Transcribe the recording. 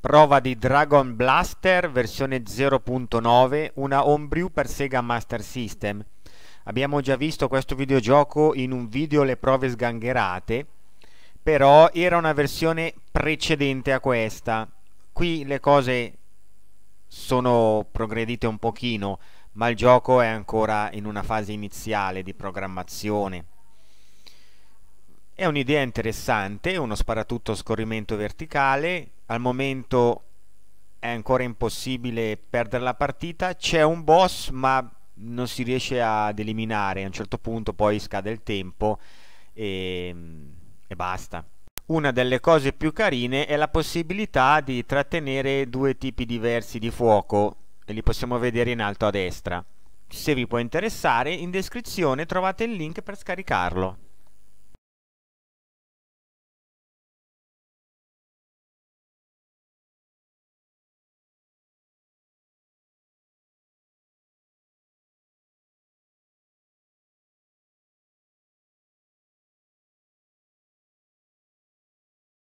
Prova di Dragon Blaster versione 0.9, una homebrew per Sega Master System. Abbiamo già visto questo videogioco in un video le prove sgangherate, però era una versione precedente a questa. Qui le cose sono progredite un pochino, ma il gioco è ancora in una fase iniziale di programmazione. È un'idea interessante, uno sparatutto a scorrimento verticale, al momento è ancora impossibile perdere la partita c'è un boss ma non si riesce ad eliminare a un certo punto poi scade il tempo e, e basta una delle cose più carine è la possibilità di trattenere due tipi diversi di fuoco e li possiamo vedere in alto a destra se vi può interessare in descrizione trovate il link per scaricarlo